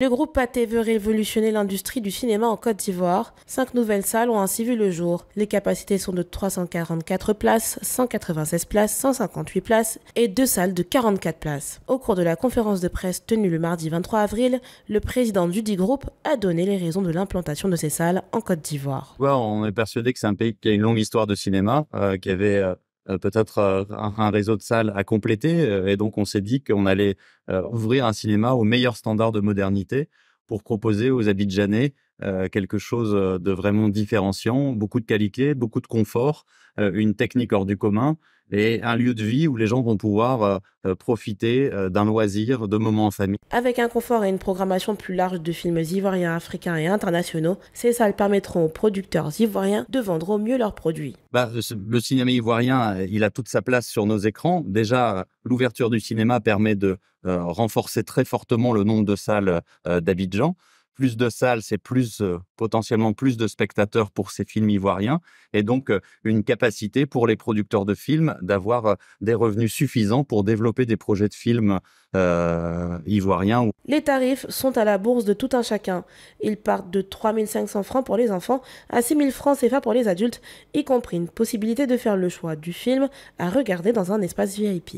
Le groupe Pathé veut révolutionner l'industrie du cinéma en Côte d'Ivoire. Cinq nouvelles salles ont ainsi vu le jour. Les capacités sont de 344 places, 196 places, 158 places et deux salles de 44 places. Au cours de la conférence de presse tenue le mardi 23 avril, le président du dit groupe a donné les raisons de l'implantation de ces salles en Côte d'Ivoire. on est persuadé que c'est un pays qui a une longue histoire de cinéma, euh, qui avait euh, euh, peut-être euh, un, réseau de salles à compléter. Euh, et donc, on s'est dit qu'on allait ouvrir un cinéma au meilleur standard de modernité pour proposer aux Abidjanais euh, quelque chose euh, de vraiment différenciant, beaucoup de qualité, beaucoup de confort, euh, une technique hors du commun et un lieu de vie où les gens vont pouvoir profiter d'un loisir, de moments en famille. Avec un confort et une programmation plus large de films ivoiriens, africains et internationaux, ces salles permettront aux producteurs ivoiriens de vendre au mieux leurs produits. Bah, le cinéma ivoirien, il a toute sa place sur nos écrans. Déjà, l'ouverture du cinéma permet de renforcer très fortement le nombre de salles d'Abidjan plus de salles, c'est plus potentiellement plus de spectateurs pour ces films ivoiriens, et donc une capacité pour les producteurs de films d'avoir des revenus suffisants pour développer des projets de films ivoiriens. Les tarifs sont à la bourse de tout un chacun. Ils partent de 3500 francs pour les enfants à 6000 francs CFA pour les adultes, y compris une possibilité de faire le choix du film à regarder dans un espace VIP.